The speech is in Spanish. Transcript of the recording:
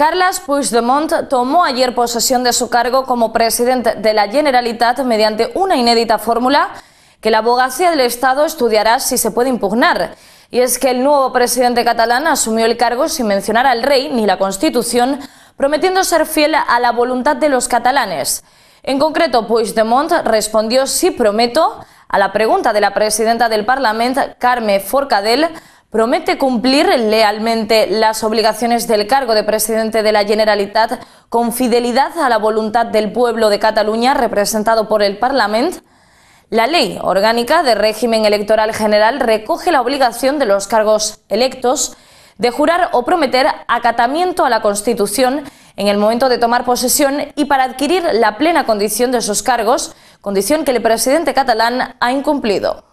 Carles Puigdemont tomó ayer posesión de su cargo como presidente de la Generalitat mediante una inédita fórmula que la abogacía del Estado estudiará si se puede impugnar. Y es que el nuevo presidente catalán asumió el cargo sin mencionar al rey ni la Constitución, prometiendo ser fiel a la voluntad de los catalanes. En concreto, Puigdemont respondió sí prometo a la pregunta de la presidenta del Parlamento, Carme Forcadell, promete cumplir lealmente las obligaciones del cargo de presidente de la Generalitat con fidelidad a la voluntad del pueblo de Cataluña representado por el Parlamento. La Ley Orgánica de Régimen Electoral General recoge la obligación de los cargos electos de jurar o prometer acatamiento a la Constitución en el momento de tomar posesión y para adquirir la plena condición de sus cargos, condición que el presidente catalán ha incumplido.